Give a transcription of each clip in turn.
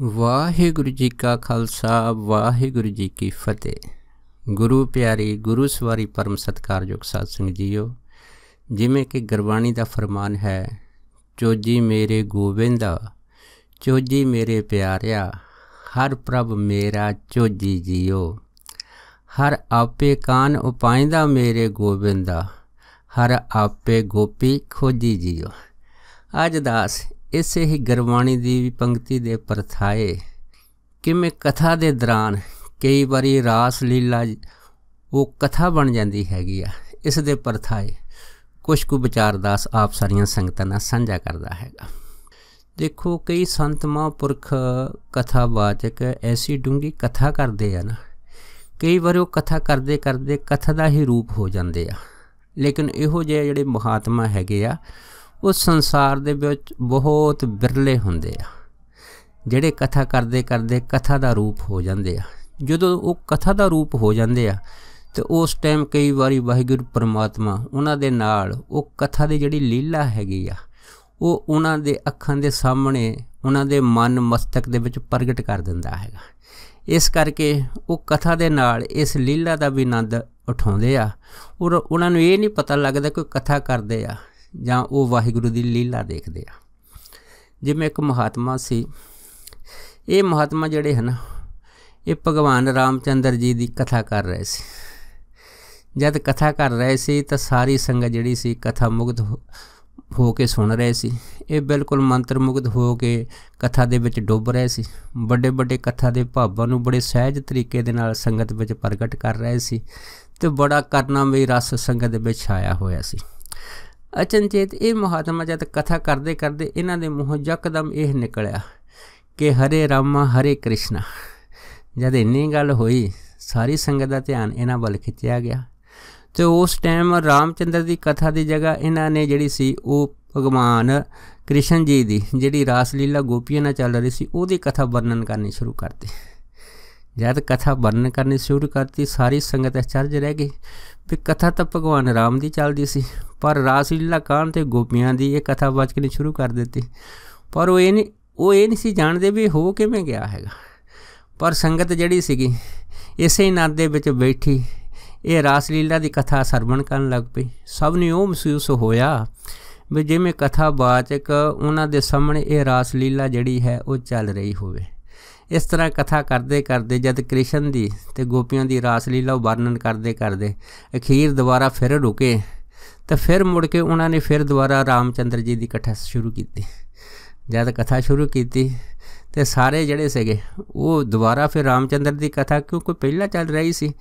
ਵਾਹਿਗੁਰੂ ਜੀ ਕਾ ਖਾਲਸਾ ਵਾਹਿਗੁਰੂ ਜੀ ਕੀ ਫਤਿਹ ਗੁਰੂ ਪਿਆਰੀ ਗੁਰੂ ਸਵਾਰੀ ਪਰਮ ਸਤਕਾਰਯੋਗ ਸਾਧ ਸੰਗਤ ਜੀਓ ਜਿਵੇਂ ਕਿ ਗੁਰਬਾਣੀ ਦਾ ਫਰਮਾਨ ਹੈ ਚੋਜੀ ਮੇਰੇ ਗੋਬਿੰਦਾ ਚੋਜੀ ਮੇਰੇ ਪਿਆਰਿਆ ਹਰ ਪ੍ਰਭ ਮੇਰਾ ਚੋਜੀ ਜੀਓ ਹਰ ਆਪੇ ਕਾਨ ਉਪਾਇੰਦਾ ਮੇਰੇ ਗੋਬਿੰਦਾ ਹਰ ਆਪੇ ਗੋਪੀ ਖੋਜੀ ਜੀਓ ਅੱਜ ਦਾਸ ਇਸੇ ਹੀ ਗਰਵਾਣੀ ਦੀ ਪੰਕਤੀ ਦੇ ਪਰਥਾਏ ਕਿ ਮੈਂ ਕਥਾ ਦੇ ਦੌਰਾਨ ਕਈ ਵਾਰੀ ਰਾਸ ਲੀਲਾ ਉਹ ਕਥਾ ਬਣ ਜਾਂਦੀ ਹੈਗੀ ਆ ਇਸ ਦੇ ਪਰਥਾਏ ਕੁਝ ਕੁ ਵਿਚਾਰ ਦਾਸ ਆਪ ਸਾਰੀਆਂ ਸੰਗਤਾਂ ਨਾਲ ਸਾਂਝਾ ਕਰਦਾ ਹੈਗਾ ਦੇਖੋ ਕਈ ਸੰਤ ਮਹਾਂਪੁਰਖ ਕਥਾਵਾਚਕ ਐਸੀ ਡੂੰਗੀ ਕਥਾ ਕਰਦੇ ਆ ਨਾ ਕਈ ਵਾਰ ਉਹ ਕਥਾ ਕਰਦੇ ਕਰਦੇ ਕਥਾ ਦਾ ਹੀ ਰੂਪ ਹੋ ਜਾਂਦੇ ਆ ਲੇਕਿਨ ਇਹੋ ਜਿਹੇ ਜਿਹੜੇ ਮਹਾਤਮਾ ਹੈਗੇ ਆ ਉਸ ਸੰਸਾਰ ਦੇ ਵਿੱਚ ਬਹੁਤ ਬਿਰਲੇ ਹੁੰਦੇ ਆ ਜਿਹੜੇ ਕਥਾ ਕਰਦੇ ਕਰਦੇ ਕਥਾ ਦਾ ਰੂਪ ਹੋ ਜਾਂਦੇ ਆ ਜਦੋਂ ਉਹ ਕਥਾ ਦਾ ਰੂਪ ਹੋ ਜਾਂਦੇ ਆ ਤੇ ਉਸ ਟਾਈਮ ਕਈ ਵਾਰੀ ਵਾਹਿਗੁਰੂ ਪ੍ਰਮਾਤਮਾ ਉਹਨਾਂ ਦੇ ਨਾਲ ਉਹ ਕਥਾ ਦੀ ਜਿਹੜੀ ਲੀਲਾ ਹੈਗੀ ਆ ਉਹ ਉਹਨਾਂ ਦੇ ਅੱਖਾਂ ਦੇ ਸਾਹਮਣੇ ਉਹਨਾਂ ਦੇ ਮਨ ਮਸਤਕ ਦੇ ਵਿੱਚ ਪ੍ਰਗਟ ਕਰ ਦਿੰਦਾ ਹੈਗਾ ਇਸ ਕਰਕੇ ਉਹ ਕਥਾ ਦੇ ਨਾਲ ਇਸ ਲੀਲਾ ਦਾ ਵੀ ਆਨੰਦ ਉਠਾਉਂਦੇ ਆ ਔਰ ਉਹਨਾਂ ਨੂੰ ਇਹ ਨਹੀਂ ਪਤਾ ਲੱਗਦਾ ਕੋਈ ਕਥਾ ਕਰਦੇ ਆ ਜਾਂ ਉਹ ਵਾਹਿਗੁਰੂ ਦੀ ਲੀਲਾ ਦੇਖਦੇ ਆ ਜਿਵੇਂ ਇੱਕ ਮਹਾਤਮਾ ਸੀ ਇਹ ਮਹਾਤਮਾ ਜਿਹੜੇ ਹਨ ਇਹ ਭਗਵਾਨ ਰਾਮਚੰਦਰ ਜੀ ਦੀ ਕਥਾ ਕਰ ਰਹੇ ਸੀ ਜਦ ਕਥਾ ਕਰ ਰਹੇ ਸੀ ਤਾਂ ਸਾਰੀ ਸੰਗਤ ਜਿਹੜੀ ਸੀ ਕਥਾ ਮੁਗਧ ਹੋ ਕੇ ਸੁਣ ਰਹੇ ਸੀ ਇਹ ਬਿਲਕੁਲ ਮੰਤਰ ਮੁਗਧ ਹੋ ਕੇ ਕਥਾ ਦੇ ਵਿੱਚ ਡੁੱਬ ਰਹੇ ਸੀ ਵੱਡੇ ਵੱਡੇ ਕਥਾ ਦੇ ਭਾਵਾਂ ਨੂੰ ਬੜੇ ਸਹਿਜ ਤਰੀਕੇ ਦੇ ਨਾਲ ਸੰਗਤ ਵਿੱਚ ਪ੍ਰਗਟ ਕਰ ਰਹੇ ਸੀ ਤੇ ਬੜਾ ਕਰਨਾਮਈ ਰਸ ਸੰਗਤ ਦੇ ਵਿੱਚ ਆਇਆ ਹੋਇਆ ਸੀ ਅਚਨਚੇਤ ਇਹ ਮਹਾਤਮਾ ਜਦ ਕਥਾ ਕਰਦੇ ਕਰਦੇ ਇਹਨਾਂ ਦੇ ਮੂੰਹੋਂ ਯਕਦਮ ਇਹ ਨਿਕਲਿਆ ਕਿ ਹਰੇ ਰਾਮਾ ਹਰੇ ਕ੍ਰਿਸ਼ਨ ਜਦ ਇੰਨੀ ਗੱਲ ਹੋਈ ਸਾਰੀ ਸੰਗਤ ਦਾ ਧਿਆਨ ਇਹਨਾਂ ਵੱਲ ਖਿੱਚਿਆ ਗਿਆ ਤੇ ਉਸ ਟਾਈਮ ਰਾਮਚੰਦਰ ਦੀ ਕਥਾ ਦੀ ਜਗ੍ਹਾ ਇਹਨਾਂ ਨੇ ਜਿਹੜੀ ਸੀ ਉਹ ਭਗਵਾਨ ਕ੍ਰਿਸ਼ਨ ਜੀ ਦੀ ਜਿਹੜੀ ਰਾਸਲੀਲਾ ਗੋਪੀਆਂ ਨਾਲ ਚੱਲ ਰਹੀ ਸੀ ਉਹਦੀ ਕਥਾ ਵਰਣਨ ਕਰਨੀ ਸ਼ੁਰੂ ਕਰਤੀ ਜਦ ਕਥਾ ਵਰਣਨ ਕਰਨੀ ਸ਼ੁਰੂ ਕਰਤੀ ਸਾਰੀ ਸੰਗਤ ਅਚਰਜ ਰਹਿ ਗਈ ਵੀ ਕਥਾ ਤਾਂ ਭਗਵਾਨ ਰਾਮ ਦੀ ਚੱਲਦੀ ਸੀ ਪਰ ਰਾਸਲੀਲਾ ਕਾਂ ਤੇ ਗੋਪੀਆਂ ਦੀ ਇਹ ਕਥਾ ਕੇ ਸ਼ੁਰੂ ਕਰ ਦਿੱਤੀ ਪਰ ਉਹ ਇਹ ਨਹੀਂ ਉਹ ਇਹ ਨਹੀਂ ਸੀ ਜਾਣਦੇ ਵੀ ਹੋ ਕਿਵੇਂ ਗਿਆ ਹੈਗਾ ਪਰ ਸੰਗਤ ਜਿਹੜੀ ਸੀਗੀ ਇਸੇ ਨਾਦ ਦੇ ਵਿੱਚ ਬੈਠੀ ਇਹ ਰਾਸਲੀਲਾ ਦੀ ਕਥਾ ਸਰਵਣ ਕਰਨ ਲੱਗ ਪਈ ਸਭ ਨੇ ਉਹ ਮਹਿਸੂਸ ਹੋਇਆ ਵੀ ਜਿਵੇਂ ਕਥਾ ਬਾਚਕ ਉਹਨਾਂ ਦੇ ਸਾਹਮਣੇ ਇਹ ਰਾਸਲੀਲਾ ਜਿਹੜੀ ਹੈ ਉਹ ਚੱਲ ਰਹੀ ਹੋਵੇ ਇਸ ਤਰ੍ਹਾਂ ਕਥਾ ਕਰਦੇ ਕਰਦੇ ਜਦ ਕ੍ਰਿਸ਼ਨ ਦੀ ਤੇ ਗੋਪੀਆਂ ਦੀ ਰਾਸ ਲੀਲਾ ਵਰਣਨ ਕਰਦੇ ਕਰਦੇ ਅਖੀਰ ਦੁਬਾਰਾ ਫਿਰ ਰੁਕੇ ਤਾਂ ਫਿਰ ਮੁੜ ਕੇ ਉਹਨਾਂ ਨੇ ਫਿਰ ਦੁਬਾਰਾ ਰਾਮਚੰਦਰ ਜੀ ਦੀ ਕਥਾ ਸ਼ੁਰੂ ਕੀਤੀ ਜਦ ਕਥਾ ਸ਼ੁਰੂ ਕੀਤੀ ਤੇ ਸਾਰੇ ਜਿਹੜੇ ਸੀਗੇ ਉਹ ਦੁਬਾਰਾ ਫਿਰ ਰਾਮਚੰਦਰ ਦੀ ਕਥਾ ਕਿਉਂਕਿ ਪਹਿਲਾਂ ਚੱਲ ਰਹੀ ਸੀ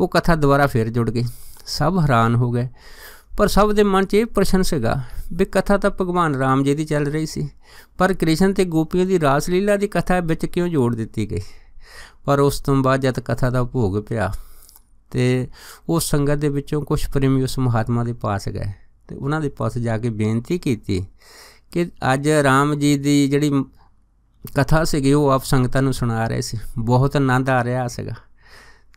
ਉਹ ਕਥਾ ਦੁਬਾਰਾ ਫਿਰ ਜੁੜ ਗਈ ਸਭ ਹੈਰਾਨ ਹੋ ਗਏ ਪਰ ਸਭ ਦੇ ਮਨ 'ਚ ਇਹ ਪ੍ਰਸ਼ਨ ਸੀਗਾ ਵੀ ਕਥਾ ਤਾਂ ਭਗਵਾਨ ਰਾਮ ਜੀ ਦੀ ਚੱਲ ਰਹੀ ਸੀ ਪਰ ਕ੍ਰਿਸ਼ਨ ਤੇ ਗੋਪੀਆਂ ਦੀ ਰਾਸ ਲੀਲਾ ਦੀ ਕਥਾ ਵਿੱਚ ਕਿਉਂ ਜੋੜ ਦਿੱਤੀ ਗਈ ਪਰ ਉਸ ਤੋਂ ਬਾਅਦ ਜਦ ਕਥਾ ਦਾ ਭੋਗ ਪਿਆ ਤੇ ਉਹ ਸੰਗਤ ਦੇ ਵਿੱਚੋਂ ਕੁਝ ਪ੍ਰੇਮੀ ਉਸ ਮਹਾਤਮਾ ਦੇ ਪਾਸ ਗਏ ਤੇ ਉਹਨਾਂ ਦੇ ਪਾਸ ਜਾ ਕੇ ਬੇਨਤੀ ਕੀਤੀ ਕਿ ਅੱਜ ਰਾਮ ਜੀ ਦੀ ਜਿਹੜੀ ਕਥਾ ਸੀਗੀ ਉਹ ਆਪ ਸੰਗਤਾਂ ਨੂੰ ਸੁਣਾ ਰਹੇ ਸੀ ਬਹੁਤ ਆਨੰਦ ਆ ਰਿਹਾ ਸੀਗਾ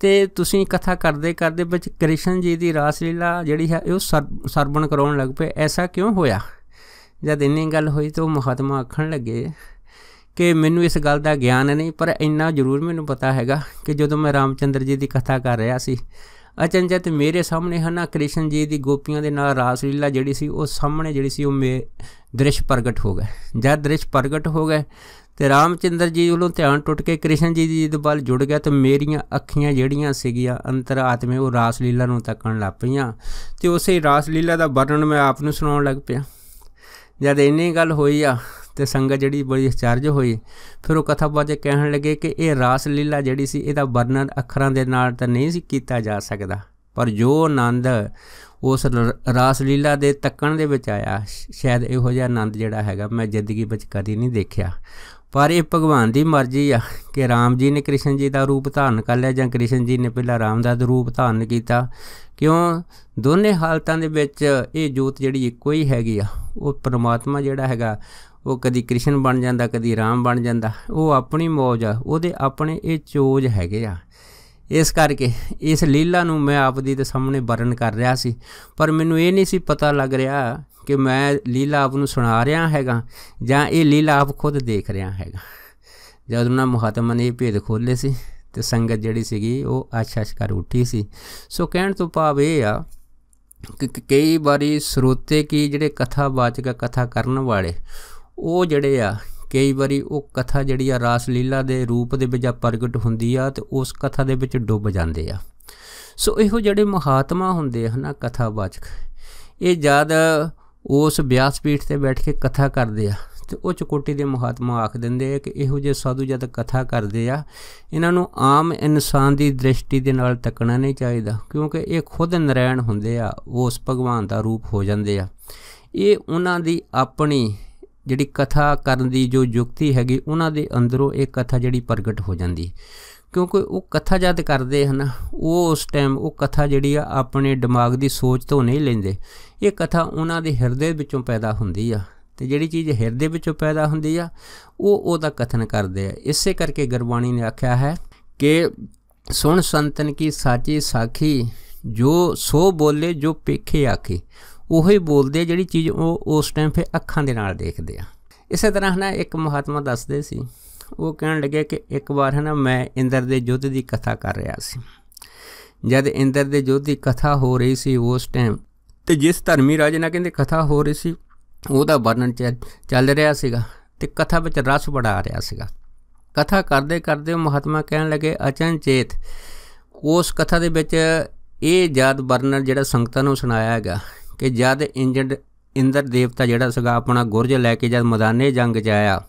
ਤੇ ਤੁਸੀਂ ਕਥਾ ਕਰਦੇ ਕਰਦੇ ਵਿੱਚ ਕ੍ਰਿਸ਼ਨ ਜੀ ਦੀ ਰਾਸਲੀਲਾ ਜਿਹੜੀ ਹੈ ਉਹ ਸਰਵਣ ਕਰਾਉਣ ਲੱਗ ਪਏ ਐਸਾ ਕਿਉਂ ਹੋਇਆ ਜਦ ਇੰਨੀ ਗੱਲ ਹੋਈ ਤਾਂ ਉਹ ਮਹਾਤਮਾ ਆਖਣ ਲੱਗੇ ਕਿ ਮੈਨੂੰ ਇਸ ਗੱਲ ਦਾ ਗਿਆਨ ਨਹੀਂ ਪਰ ਇੰਨਾ ਜ਼ਰੂਰ ਮੈਨੂੰ ਪਤਾ ਹੈਗਾ ਕਿ ਜਦੋਂ ਮੈਂ ਰਾਮਚੰਦਰ ਜੀ ਦੀ ਕਥਾ ਕਰ ਰਿਹਾ ਸੀ ਅਚਨ ਮੇਰੇ ਸਾਹਮਣੇ ਹਨਾ ਕ੍ਰਿਸ਼ਨ ਜੀ ਦੀ ਗੋਪੀਆਂ ਦੇ ਨਾਲ ਰਾਸ ਲੀਲਾ ਜਿਹੜੀ ਸੀ ਉਹ ਸਾਹਮਣੇ ਜਿਹੜੀ ਸੀ ਉਹ ਮੇ ਦ੍ਰਿਸ਼ ਪ੍ਰਗਟ ਹੋ ਗਿਆ ਜਦ ਦ੍ਰਿਸ਼ ਪ੍ਰਗਟ ਹੋ ਗਿਆ ਤੇ ਰਾਮਚੰਦਰ ਜੀ ਵੱਲੋਂ ਧਿਆਨ ਟੁੱਟ ਕੇ ਕ੍ਰਿਸ਼ਨ ਜੀ ਦੀ ਵੱਲ ਜੁੜ ਗਿਆ ਤੇ ਮੇਰੀਆਂ ਅੱਖੀਆਂ ਜਿਹੜੀਆਂ ਸੀਗੀਆਂ ਅੰਤਰਾਤਮੇ ਉਹ ਰਾਸ ਲੀਲਾ ਨੂੰ ਤੱਕਣ ਲੱਗ ਪਈਆਂ ਤੇ ਉਸੇ ਰਾਸ ਲੀਲਾ ਦਾ ਵਰਣਨ ਮੈਂ ਆਪ ਨੂੰ ਸੁਣਾਉਣ ਲੱਗ ਪਿਆ ਜਦ ਇੰਨੀ ਗੱਲ ਹੋਈ ਆ ਤੇ ਸੰਗਤ ਜਿਹੜੀ ਬੜੀ ਅਚਰਜ ਹੋਈ ਫਿਰ ਉਹ ਕਥਾ ਬਾਜੇ ਕਹਿਣ ਲੱਗੇ ਕਿ ਇਹ ਰਾਸ ਲੀਲਾ ਜਿਹੜੀ ਸੀ ਇਹਦਾ ਵਰਣਨ ਅੱਖਰਾਂ ਦੇ ਨਾਲ ਤਾਂ ਨਹੀਂ ਸੀ ਕੀਤਾ ਜਾ ਸਕਦਾ ਪਰ ਜੋ ਆਨੰਦ ਉਸ ਰਾਸ ਲੀਲਾ ਦੇ ਤੱਕਣ ਦੇ ਵਿੱਚ ਆਇਆ ਸ਼ਾਇਦ ਇਹੋ ਜਿਹਾ ਆਨੰਦ ਜਿਹੜਾ ਹੈਗਾ ਮੈਂ ਜ਼ਿੰਦਗੀ ਵਿੱਚ ਕਦੀ ਨਹੀਂ ਦੇਖਿਆ ਪਰ ਇਹ ਭਗਵਾਨ ਦੀ ਮਰਜ਼ੀ ਆ ਕਿ ਰਾਮ ਜੀ ਨੇ ਕ੍ਰਿਸ਼ਨ ਜੀ ਦਾ ਰੂਪ ਧਾਰਨ ਕਰ ਲਿਆ ਜਾਂ ਕ੍ਰਿਸ਼ਨ ਜੀ ਨੇ ਪਹਿਲਾਂ ਰਾਮ ਦਾ ਰੂਪ ਧਾਰਨ ਕੀਤਾ ਕਿਉਂ ਦੋਨੇ ਹਾਲਤਾਂ ਦੇ ਵਿੱਚ ਇਹ ਜੋਤ ਜਿਹੜੀ ਇੱਕੋ ਹੀ ਹੈਗੀ ਆ ਉਹ ਪਰਮਾਤਮਾ ਜਿਹੜਾ ਹੈਗਾ ਉਹ ਕਦੀ ਕ੍ਰਿਸ਼ਨ ਬਣ ਜਾਂਦਾ ਕਦੀ ਰਾਮ ਬਣ ਜਾਂਦਾ ਉਹ ਆਪਣੀ ਮੌਜ ਆ ਉਹਦੇ ਆਪਣੇ ਇਹ ਚੋਜ ਹੈਗੇ ਆ ਇਸ ਕਰਕੇ ਇਸ ਲੀਲਾ ਨੂੰ ਮੈਂ ਆਪ ਦੀ ਦੇ ਸਾਹਮਣੇ ਵਰਣ ਕਰ ਰਿਹਾ ਸੀ ਪਰ ਮੈਨੂੰ ਇਹ ਨਹੀਂ ਸੀ ਪਤਾ ਲੱਗ ਰਿਹਾ ਕਿ ਮੈਂ ਲੀਲਾ ਆਪ ਨੂੰ ਸੁਣਾ ਰਿਹਾ ਹੈਗਾ ਜਾਂ ਇਹ ਲੀਲਾ ਆਪ ਖੁਦ ਦੇਖ ਰਿਹਾ ਹੈਗਾ ਜਦੋਂ ਨਾ ਮਹਾਤਮਾ ਨੇ ਇਹ ਭੇਦ ਖੋਲੇ ਸੀ ਤੇ ਸੰਗਤ ਜਿਹੜੀ ਸੀਗੀ ਉਹ ਆਸ਼ਾਸ਼ ਕਰ ਉੱਠੀ ਸੀ ਸੋ ਕਹਿਣ ਤੋਂ ਭਾਵ ਇਹ ਆ ਕਿ ਕਈ ਵਾਰੀ ਸਰੋਤੇ ਕੀ ਜਿਹੜੇ ਕਥਾ ਕਥਾਵਾਚਕ ਕਥਾ ਕਰਨ ਵਾਲੇ ਉਹ ਜਿਹੜੇ ਆ ਕਈ ਵਾਰੀ ਉਹ ਕਥਾ ਜਿਹੜੀ ਆ ਰਾਸ ਲੀਲਾ ਦੇ ਰੂਪ ਦੇ ਵਿੱਚ ਆ ਪ੍ਰਗਟ ਹੁੰਦੀ ਆ ਤੇ ਉਸ ਕਥਾ ਦੇ ਵਿੱਚ ਡੁੱਬ ਜਾਂਦੇ ਆ ਸੋ ਇਹੋ ਜਿਹੜੇ ਮਹਾਤਮਾ ਹੁੰਦੇ ਹਨ ਕਥਾਵਾਚਕ ਇਹ ਜਦ ਉਸ ਵਿਆਸਪੀਠ ਤੇ ਬੈਠ ਕੇ ਕਥਾ ਕਰਦੇ ਆ ਤੇ ਉਹ ਚਕੋਟੀ ਦੇ ਮਹਾਤਮਾ ਆਖ ਦਿੰਦੇ ਆ ਕਿ ਇਹੋ ਜੇ ਸਾਧੂ ਜਦ ਕਥਾ ਕਰਦੇ ਆ ਇਹਨਾਂ ਨੂੰ ਆਮ ਇਨਸਾਨ ਦੀ ਦ੍ਰਿਸ਼ਟੀ ਦੇ ਨਾਲ ਤੱਕਣਾ ਨਹੀਂ ਚਾਹੀਦਾ ਕਿਉਂਕਿ ਇਹ ਖੁਦ ਨਰਾਇਣ ਹੁੰਦੇ ਆ ਉਸ ਭਗਵਾਨ ਦਾ ਰੂਪ ਹੋ ਜਾਂਦੇ ਆ ਇਹ ਉਹਨਾਂ ਦੀ ਆਪਣੀ ਜਿਹੜੀ ਕਥਾ ਕਰਨ ਦੀ ਜੋ ਯੁਕਤੀ ਹੈਗੀ ਉਹਨਾਂ ਦੇ ਅੰਦਰੋਂ ਇਹ ਕਥਾ ਜਿਹੜੀ ਪ੍ਰਗਟ ਹੋ ਜਾਂਦੀ ਕਿਉਂਕਿ ਉਹ ਕਥਾ ਜਦ ਕਰਦੇ ਹਨ ਉਹ ਉਸ ਟਾਈਮ ਉਹ ਕਥਾ ਜਿਹੜੀ ਆ ਆਪਣੇ ਦਿਮਾਗ ਦੀ ਸੋਚ ਤੋਂ ਨਹੀਂ ਲੈਂਦੇ ਇਹ ਕਥਾ ਉਹਨਾਂ ਦੇ ਹਿਰਦੇ ਵਿੱਚੋਂ ਪੈਦਾ ਹੁੰਦੀ ਆ ਤੇ ਜਿਹੜੀ ਚੀਜ਼ ਹਿਰਦੇ ਵਿੱਚੋਂ ਪੈਦਾ ਹੁੰਦੀ ਆ ਉਹ ਉਹਦਾ ਕਥਨ ਕਰਦੇ ਆ ਇਸੇ ਕਰਕੇ ਗੁਰਬਾਣੀ ਨੇ ਆਖਿਆ ਹੈ ਕਿ ਸੁਣ ਸੰਤਨ ਕੀ ਸਾਚੀ ਸਾਖੀ ਜੋ ਸੋ ਬੋਲੇ ਜੋ ਪੇਖੇ ਆਖੇ ਉਹੀ ਬੋਲਦੇ ਜਿਹੜੀ ਚੀਜ਼ ਉਹ ਉਸ ਟਾਈਮ ਫੇ ਅੱਖਾਂ ਦੇ ਨਾਲ ਦੇਖਦੇ ਆ ਇਸੇ ਤਰ੍ਹਾਂ ਹਨਾ ਇੱਕ ਮਹਾਤਮਾ ਦੱਸਦੇ ਸੀ ਉਹ ਕਹਿਣ ਲੱਗੇ ਕਿ ਇੱਕ ਵਾਰ ਹਨਾ ਮੈਂ ਇੰਦਰ ਦੇ ਯੁੱਧ ਦੀ ਕਥਾ ਕਰ ਰਿਹਾ ਸੀ ਜਦ ਇੰਦਰ ਦੇ ਯੁੱਧ ਦੀ ਕਥਾ ਹੋ ਰਹੀ ਸੀ ਉਸ ਟਾਈਮ ਤੇ ਜਿਸ ਧਰਮੀ ਰਾਜ ਨਾਲ ਕਹਿੰਦੇ ਕਥਾ ਹੋ ਰਹੀ ਸੀ ਉਹਦਾ ਵਰਣਨ ਚੱਲ ਰਿਹਾ ਸੀਗਾ ਤੇ ਕਥਾ ਵਿੱਚ ਰਸ ਬੜਾ ਆ ਰਿਹਾ ਸੀਗਾ ਕਥਾ ਕਰਦੇ ਕਰਦੇ ਉਹ ਮਹਾਤਮਾ ਕਹਿਣ ਲੱਗੇ ਅਚਨਚੇਤ ਉਸ ਕਥਾ ਦੇ ਵਿੱਚ ਇਹ ਯਾਦ ਵਰਣਨ ਜਿਹੜਾ ਸੰਗਤਾਂ ਨੂੰ ਸੁਣਾਇਆ ਹੈਗਾ ਕਿ ਜਦ ਇੰਜਨ ਇੰਦਰ ਦੇਵਤਾ ਜਿਹੜਾ ਸੀਗਾ ਆਪਣਾ ਗੁਰਜ ਲੈ ਕੇ ਜਦ ਮੈਦਾਨੇ ਜੰਗ 'ਚ ਆਇਆ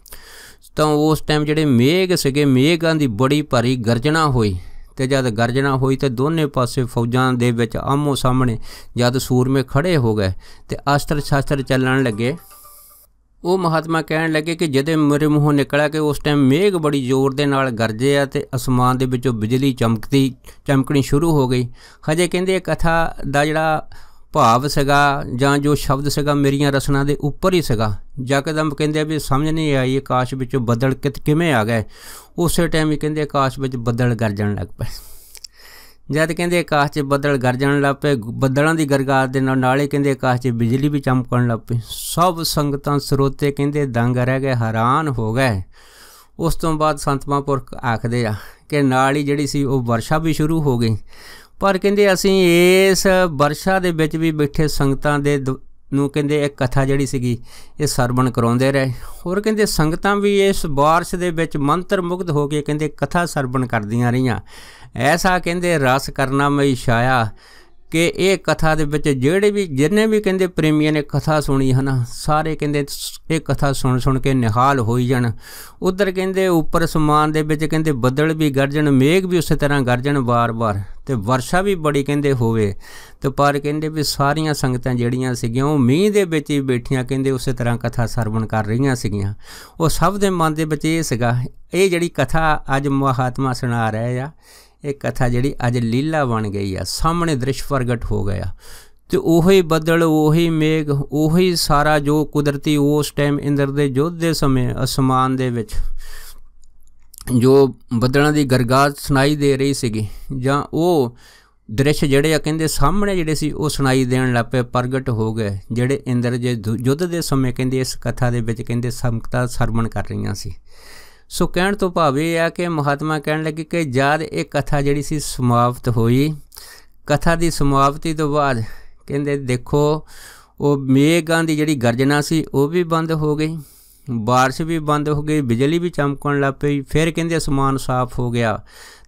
ਤਾਂ ਉਸ ਟਾਈਮ ਜਿਹੜੇ ਮੇਘ ਸੀਗੇ ਮੇਘਾਂ ਦੀ ਬੜੀ ਭਾਰੀ ਗਰਜਣਾ ਹੋਈ ਤੇ ਜਦ ਗਰਜਣਾ ਹੋਈ ਤੇ ਦੋਨੇ ਪਾਸੇ ਫੌਜਾਂ ਦੇ ਵਿੱਚ ਆਮੋ ਸਾਹਮਣੇ ਜਦ ਸੂਰਮੇ ਖੜੇ ਹੋ ਗਏ ਤੇ ਅਸਤਰ ਸ਼ਾਸਤਰ ਚੱਲਣ ਲੱਗੇ ਉਹ ਮਹਾਤਮਾ ਕਹਿਣ ਲੱਗੇ ਕਿ ਜਦੇ ਮੇਰੇ ਮੂੰਹੋਂ ਨਿਕਲਿਆ ਕਿ ਉਸ ਟਾਈਮ ਮੇਘ ਬੜੀ ਜ਼ੋਰ ਦੇ ਨਾਲ ਗਰਜੇ ਆ ਤੇ ਅਸਮਾਨ ਦੇ ਵਿੱਚੋਂ ਬਿਜਲੀ ਚਮਕਦੀ ਚਮਕਣੀ ਸ਼ੁਰੂ ਹੋ ਗਈ ਹਜੇ ਕਹਿੰਦੇ ਇਹ ਕਥਾ ਦਾ ਜਿਹੜਾ ਭਾਵ ਸੀਗਾ ਜਾਂ ਜੋ ਸ਼ਬਦ ਸੀਗਾ ਮੇਰੀਆਂ ਰਸਨਾ ਦੇ ਉੱਪਰ ਹੀ ਸੀਗਾ ਜਕਦਮ ਕਹਿੰਦੇ ਵੀ ਸਮਝ ਨਹੀਂ ਆਈ ਆਕਾਸ਼ ਵਿੱਚੋਂ ਬੱਦਲ ਕਿਤ ਕਿਵੇਂ ਆ ਗਏ ਉਸੇ ਟਾਈਮ ਹੀ ਕਹਿੰਦੇ ਆਕਾਸ਼ ਵਿੱਚ ਬੱਦਲ ਗਰਜਣ ਲੱਗ ਪਏ ਜਦ ਕਹਿੰਦੇ ਆਕਾਸ਼ 'ਚ ਬੱਦਲ ਗਰਜਣ ਲੱਗ ਪਏ ਬੱਦਲਾਂ ਦੀ ਗਰਗਾਰ ਦੇ ਨਾਲ ਨਾਲੇ ਕਹਿੰਦੇ ਆਕਾਸ਼ 'ਚ ਬਿਜਲੀ ਵੀ ਚਮਕਣ ਲੱਗ ਪਈ ਸਭ ਸੰਗਤਾਂ ਸਰੋਤੇ ਕਹਿੰਦੇ ਦੰਗ ਰਹਿ ਗਏ ਹੈਰਾਨ ਹੋ ਗਏ ਉਸ ਤੋਂ ਬਾਅਦ ਸੰਤ ਮਹਾਂਪੁਰਖ ਆਖਦੇ ਆ ਕਿ ਨਾਲ ਹੀ ਜਿਹੜੀ ਸੀ ਉਹ ਵਰਸ਼ਾ ਵੀ ਸ਼ੁਰੂ ਹੋ ਗਈ ਪਰ ਕਹਿੰਦੇ ਅਸੀਂ ਇਸ ਵਰਸ਼ਾ ਦੇ ਵਿੱਚ ਵੀ ਬੈਠੇ ਸੰਗਤਾਂ ਦੇ ਨੂੰ ਕਹਿੰਦੇ ਇੱਕ ਕਥਾ ਜਿਹੜੀ ਸੀਗੀ ਇਹ ਸਰਵਣ ਕਰਾਉਂਦੇ ਰਹੇ ਹੋਰ ਕਹਿੰਦੇ ਸੰਗਤਾਂ ਵੀ ਇਸ ਬਾਰਿਸ਼ ਦੇ ਵਿੱਚ ਮੰਤਰ ਮੁਗਧ ਹੋ ਕੇ ਕਹਿੰਦੇ ਕਥਾ ਸਰਵਣ ਕਰਦੀਆਂ ਰਹੀਆਂ ਐਸਾ ਕਹਿੰਦੇ ਰਸ ਕਰਨਾ ਮਈ ਛਾਇਆ ਕਿ ਇਹ ਕਥਾ ਦੇ ਵਿੱਚ ਜਿਹੜੇ ਵੀ ਜਿੰਨੇ ਵੀ ਕਹਿੰਦੇ ਪ੍ਰੇਮੀਆਂ ਨੇ ਕਥਾ ਸੁਣੀ ਹਨਾ ਸਾਰੇ ਕਹਿੰਦੇ ਇਹ ਕਥਾ ਸੁਣ ਸੁਣ ਕੇ ਨਿਹਾਲ ਹੋਈ ਜਾਣ ਉਧਰ ਕਹਿੰਦੇ ਉੱਪਰ ਸਮਾਨ ਦੇ ਵਿੱਚ ਕਹਿੰਦੇ ਬੱਦਲ ਵੀ ਗਰਜਣ ਮੇਘ ਵੀ ਉਸੇ ਤਰ੍ਹਾਂ ਗਰਜਣ ਵਾਰ-ਵਾਰ ਤੇ ਵਰਸ਼ਾ ਵੀ ਬੜੀ ਕਹਿੰਦੇ ਹੋਵੇ ਤੇ ਪਰ ਕਹਿੰਦੇ ਵੀ ਸਾਰੀਆਂ ਸੰਗਤਾਂ ਜਿਹੜੀਆਂ ਸੀਗੀਆਂ ਉਹ ਮੀਂਹ ਦੇ ਵਿੱਚ ਹੀ ਬੈਠੀਆਂ ਕਹਿੰਦੇ ਉਸੇ ਤਰ੍ਹਾਂ ਕਥਾ ਸਰਵਣ ਕਰ ਰਹੀਆਂ ਸੀਗੀਆਂ ਉਹ ਸਭ ਦੇ ਮਨ ਦੇ ਵਿੱਚ ਇਹ ਸੀਗਾ ਇਹ ਜਿਹੜੀ ਕਥਾ ਅੱਜ ਮਹਾਤਮਾ ਸੁਣਾ ਰਹੇ ਆ ਇਹ ਕਥਾ ਜਿਹੜੀ ਅੱਜ ਲੀਲਾ ਬਣ ਗਈ ਆ ਸਾਹਮਣੇ ਦ੍ਰਿਸ਼ ਪ੍ਰਗਟ ਹੋ ਗਿਆ ਤੇ ਉਹੀ ਬੱਦਲ ਉਹੀ ਮੇਘ ਉਹੀ ਸਾਰਾ ਜੋ ਕੁਦਰਤੀ ਉਸ ਟਾਈਮ ਇੰਦਰ ਦੇ ਯੁੱਧ ਦੇ ਸਮੇਂ ਅਸਮਾਨ ਦੇ ਵਿੱਚ ਜੋ ਬੱਦਲਾਂ ਦੀ ਗਰਗਾਜ ਸੁਣਾਈ ਦੇ ਰਹੀ ਸੀਗੀ ਜਾਂ ਉਹ ਦ੍ਰਿਸ਼ ਜਿਹੜੇ ਆ ਕਹਿੰਦੇ ਸਾਹਮਣੇ ਜਿਹੜੇ ਸੀ ਉਹ ਸੁਣਾਈ ਦੇਣ ਲੱਪੇ ਪ੍ਰਗਟ ਹੋ ਗਏ ਜਿਹੜੇ ਇੰਦਰ ਜੇ ਯੁੱਧ ਦੇ ਸਮੇਂ ਕਹਿੰਦੇ ਇਸ ਕਥਾ ਦੇ ਵਿੱਚ ਕਹਿੰਦੇ ਸਮਕਤਾ ਸਰਵਣ ਕਰ ਰਹੀਆਂ ਸੀ ਸੋ ਕਹਿਣ ਤੋਂ ਭਾਵ ਇਹ ਆ ਕਿ ਮਹਾਤਮਾ ਕਹਿਣ ਲੱਗੇ ਕਿ ਜਦ ਇਹ ਕਥਾ ਜਿਹੜੀ ਸੀ ਸਮਾਪਤ ਹੋਈ ਕਥਾ ਦੀ ਸਮਾਪਤੀ ਤੋਂ ਬਾਅਦ ਕਹਿੰਦੇ ਦੇਖੋ ਉਹ ਮੇਘਾਂ ਦੀ ਜਿਹੜੀ ਗਰਜਣਾ ਸੀ ਉਹ ਵੀ ਬੰਦ ਹੋ ਗਈ بارش ਵੀ ਬੰਦ ਹੋ ਗਈ ਬਿਜਲੀ ਵੀ ਚਮਕਣ ਲੱਗ ਪਈ ਫਿਰ ਕਹਿੰਦੇ ਅਸਮਾਨ ਸਾਫ਼ ਹੋ ਗਿਆ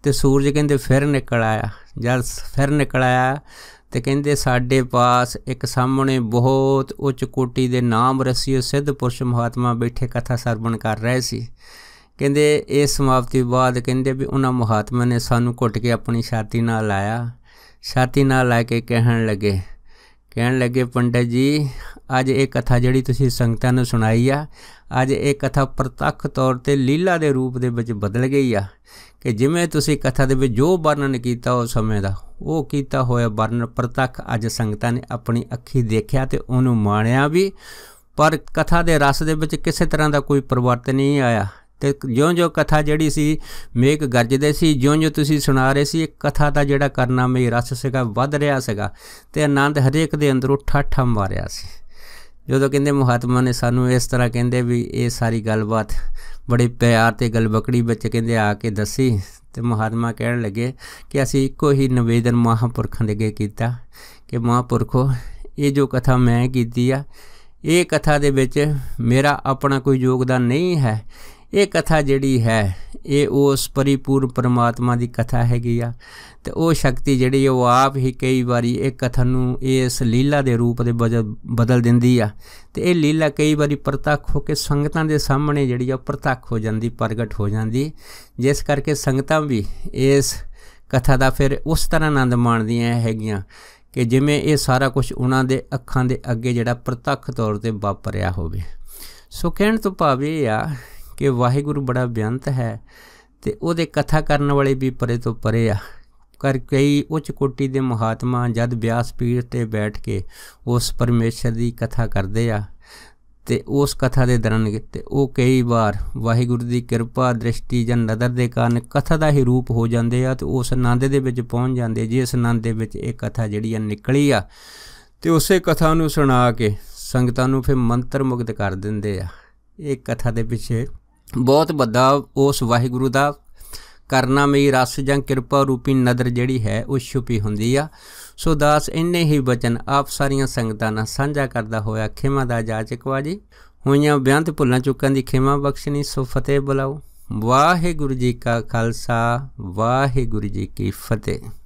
ਤੇ ਸੂਰਜ ਕਹਿੰਦੇ ਫਿਰ ਨਿਕਲ ਆਇਆ ਜਦ ਫਿਰ ਨਿਕਲ ਆਇਆ ਤੇ ਕਹਿੰਦੇ ਸਾਡੇ ਪਾਸ ਇੱਕ ਸਾਹਮਣੇ ਬਹੁਤ ਉੱਚ ਕੋਟੀ ਦੇ ਨਾਮ ਰਸੀਓ ਸਿੱਧ ਪੁਰਸ਼ ਮਹਾਤਮਾ ਬੈਠੇ ਕਥਾ ਸਰਵਣ ਕਰ ਰਹੇ ਸੀ ਕਹਿੰਦੇ ਇਹ ਸਮਾਪਤੀ ਬਾਅਦ ਕਹਿੰਦੇ ਵੀ ਉਹਨਾਂ ਮਹਾਤਮਾ ਨੇ ਸਾਨੂੰ ਘੁੱਟ ਕੇ ਆਪਣੀ ਛਾਤੀ ਨਾਲ ਲਾਇਆ ਛਾਤੀ ਨਾਲ ਲਾ ਕੇ ਕਹਿਣ ਲੱਗੇ ਕਹਿਣ ਲੱਗੇ ਪੰਡਤ ਜੀ ਅੱਜ ਇਹ ਕਥਾ ਜਿਹੜੀ ਤੁਸੀਂ ਸੰਗਤਾਂ ਨੂੰ ਸੁਣਾਈ ਆ ਅੱਜ ਇਹ ਕਥਾ ਪ੍ਰਤੱਖ ਤੌਰ ਤੇ ਲੀਲਾ ਦੇ ਰੂਪ ਦੇ ਵਿੱਚ ਬਦਲ ਗਈ ਆ ਕਿ ਜਿਵੇਂ ਤੁਸੀਂ ਕਥਾ ਦੇ ਵਿੱਚ ਜੋ ਵਰਣਨ ਕੀਤਾ ਉਸ ਸਮੇਂ ਦਾ ਉਹ ਕੀਤਾ ਹੋਇਆ ਵਰਣਨ ਪ੍ਰਤੱਖ ਅੱਜ ਸੰਗਤਾਂ ਨੇ ਆਪਣੀ ਅੱਖੀ ਦੇਖਿਆ ਤੇ ਉਹਨੂੰ ਮਾਣਿਆ ਵੀ ਪਰ ਕਥਾ ਦੇ ਰਸ ਦੇ ਵਿੱਚ ਕਿਸੇ ਤਰ੍ਹਾਂ ਦਾ ਕੋਈ ਪਰਿਵਰਤਨ ਨਹੀਂ ਆਇਆ ਤੇ ਜਿਉਂ-ਜਿਉਂ ਕਥਾ ਜਿਹੜੀ ਸੀ ਮੇਕ ਗਰਜਦੇ ਸੀ ਜਿਉਂ-ਜਿਉਂ ਤੁਸੀਂ ਸੁਣਾ ਰਹੇ ਸੀ ਕਥਾ ਦਾ ਜਿਹੜਾ ਕਰਨਾ ਮੇ ਰਸ ਸੀਗਾ ਵੱਧ ਰਿਹਾ ਸੀਗਾ ਤੇ ਆਨੰਦ ਹਰੇਕ ਦੇ ਅੰਦਰੋਂ ਠਾਠਾ ਮਾਰਿਆ ਸੀ ਜਦੋਂ ਕਹਿੰਦੇ ਮਹਾਤਮਾ ਨੇ ਸਾਨੂੰ ਇਸ ਤਰ੍ਹਾਂ ਕਹਿੰਦੇ ਵੀ ਇਹ ਸਾਰੀ ਗੱਲਬਾਤ ਬੜੇ ਪਿਆਰ ਤੇ ਗਲਬਕੜੀ ਵਿੱਚ ਕਹਿੰਦੇ ਆ ਕੇ ਦੱਸੀ ਤੇ ਮਹਾਤਮਾ ਕਹਿਣ ਲੱਗੇ ਕਿ ਅਸੀਂ ਇੱਕੋ ਹੀ ਨਿਵੇਦਨ ਮਹਾਪੁਰਖਾਂ ਦੇ ਅੱਗੇ ਕੀਤਾ ਕਿ ਮਹਾਪੁਰਖੋ ਇਹ ਜੋ ਕਥਾ ਮੈਂ ਕੀਤੀ ਆ ਇਹ ਕਥਾ ਦੇ ਵਿੱਚ ਮੇਰਾ ਆਪਣਾ ਕੋਈ ਯੋਗਦਾਨ ਨਹੀਂ ਹੈ ਇਹ ਕਥਾ ਜਿਹੜੀ ਹੈ ਇਹ ਉਸ ਪਰਿਪੂਰਨ ਪਰਮਾਤਮਾ ਦੀ ਕਥਾ ਹੈਗੀ ਆ ਤੇ ਉਹ ਸ਼ਕਤੀ ਜਿਹੜੀ ਉਹ ਆਪ ਹੀ ਕਈ ਵਾਰੀ ਇਹ ਕਥਨ ਨੂੰ ਇਸ ਲੀਲਾ ਦੇ ਰੂਪ ਦੇ ਬਦਲ ਦਿੰਦੀ ਆ ਤੇ ਇਹ ਲੀਲਾ ਕਈ ਵਾਰੀ ਪ੍ਰਤੱਖ ਹੋ ਕੇ ਸੰਗਤਾਂ ਦੇ ਸਾਹਮਣੇ ਜਿਹੜੀ ਆ ਪ੍ਰਤੱਖ ਹੋ ਜਾਂਦੀ ਪ੍ਰਗਟ ਹੋ ਜਾਂਦੀ ਜਿਸ ਕਰਕੇ ਸੰਗਤਾਂ ਵੀ ਇਸ ਕਥਾ ਦਾ ਫਿਰ ਉਸ ਤਰ੍ਹਾਂ ਆਨੰਦ ਮਾਣਦੀਆਂ ਹੈਗੀਆਂ ਕਿ ਜਿਵੇਂ ਇਹ ਸਾਰਾ ਕੁਝ ਉਹਨਾਂ ਦੇ ਅੱਖਾਂ ਦੇ ਅੱਗੇ ਜਿਹੜਾ ਪ੍ਰਤੱਖ ਤੌਰ ਤੇ ਵਾਪਰਿਆ ਹੋਵੇ ਸੋ ਕਹਿਣ ਤੋਂ ਭਾਵੇਂ ਆ ਕਿ ਵਾਹਿਗੁਰੂ ਬੜਾ ਬਿਆੰਤ ਹੈ ਤੇ ਉਹਦੇ ਕਥਾ ਕਰਨ ਵਾਲੇ ਵੀ ਪਰੇ ਤੋਂ ਪਰੇ ਆ ਕਰ ਕਈ ਉੱਚ ਕੋਟੀ ਦੇ ਮਹਾਤਮਾ ਜਦ ਵਿਆਸ ਪੀਰ ਤੇ ਬੈਠ ਕੇ ਉਸ ਪਰਮੇਸ਼ਰ ਦੀ ਕਥਾ ਕਰਦੇ ਆ ਤੇ ਉਸ ਕਥਾ ਦੇ ਦਰਨ ਕਿਤੇ ਉਹ ਕਈ ਵਾਰ ਵਾਹਿਗੁਰੂ ਦੀ ਕਿਰਪਾ ਦ੍ਰਿਸ਼ਟੀ ਜਾਂ ਨਦਰ ਦੇ ਕਾਰਨ ਕਥਾ ਦਾ ਹੀ ਰੂਪ ਹੋ ਜਾਂਦੇ ਆ ਤੇ ਉਸ ਆਨੰਦ ਦੇ ਵਿੱਚ ਪਹੁੰਚ ਜਾਂਦੇ ਜਿਸ ਆਨੰਦ ਦੇ ਵਿੱਚ ਇਹ ਕਥਾ ਜਿਹੜੀ ਆ ਨਿਕਲੀ ਆ ਤੇ ਉਸੇ ਕਥਾ ਨੂੰ ਸੁਣਾ ਕੇ ਸੰਗਤਾਂ ਨੂੰ ਫਿਰ ਮੰਤਰ ਮੁਗਧ ਕਰ ਦਿੰਦੇ ਆ ਇਹ ਕਥਾ ਦੇ ਪਿੱਛੇ ਬਹੁਤ ਵੱਡਾ ਉਸ ਵਾਹਿਗੁਰੂ ਦਾ ਕਰਨਾਮਈ ਰਸ ਜਾਂ ਕਿਰਪਾ ਰੂਪੀ ਨਦਰ ਜਿਹੜੀ ਹੈ ਉਹ ਛੁਪੀ ਹੁੰਦੀ ਆ ਸੋ ਦਾਸ ਇੰਨੇ ਹੀ ਬਚਨ ਆਪ ਸਾਰੀਆਂ ਸੰਗਤਾਂ ਨਾਲ ਸਾਂਝਾ ਕਰਦਾ ਹੋਇਆ ਖਿਮਾ ਦਾ ਜਾਚਕਵਾ ਜੀ ਹੋਈਆਂ ਬਿਆੰਤ ਭੁੱਲਾਂ ਚੁੱਕਾਂ ਦੀ ਖਿਮਾ ਬਖਸ਼ਣੀ ਸੋ ਫਤਿਹ ਬੁਲਾਓ ਵਾਹਿਗੁਰੂ ਜੀ ਕਾ ਖਾਲਸਾ ਵਾਹਿਗੁਰੂ ਜੀ ਕੀ ਫਤਿਹ